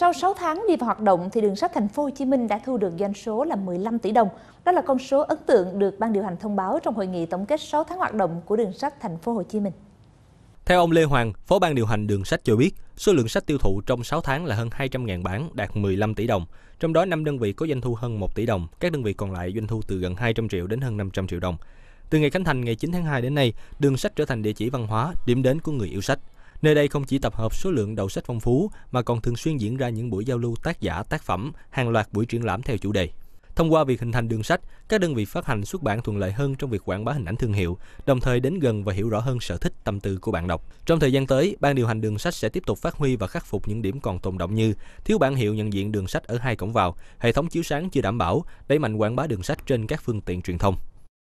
Sau 6 tháng đi vào hoạt động thì đường sắt thành phố Hồ Chí Minh đã thu được doanh số là 15 tỷ đồng. Đó là con số ấn tượng được ban điều hành thông báo trong hội nghị tổng kết 6 tháng hoạt động của đường sắt thành phố Hồ Chí Minh. Theo ông Lê Hoàng, Phó ban điều hành đường sắt cho biết, số lượng sách tiêu thụ trong 6 tháng là hơn 200.000 bản, đạt 15 tỷ đồng. Trong đó 5 đơn vị có doanh thu hơn 1 tỷ đồng, các đơn vị còn lại doanh thu từ gần 200 triệu đến hơn 500 triệu đồng. Từ ngày khánh thành ngày 9 tháng 2 đến nay, đường sách trở thành địa chỉ văn hóa, điểm đến của người yêu sách. Nơi đây không chỉ tập hợp số lượng đầu sách phong phú mà còn thường xuyên diễn ra những buổi giao lưu tác giả, tác phẩm, hàng loạt buổi triển lãm theo chủ đề. Thông qua việc hình thành đường sách, các đơn vị phát hành xuất bản thuận lợi hơn trong việc quảng bá hình ảnh thương hiệu, đồng thời đến gần và hiểu rõ hơn sở thích tâm tư của bạn đọc. Trong thời gian tới, ban điều hành đường sách sẽ tiếp tục phát huy và khắc phục những điểm còn tồn động như thiếu bản hiệu nhận diện đường sách ở hai cổng vào, hệ thống chiếu sáng chưa đảm bảo, đẩy mạnh quảng bá đường sách trên các phương tiện truyền thông.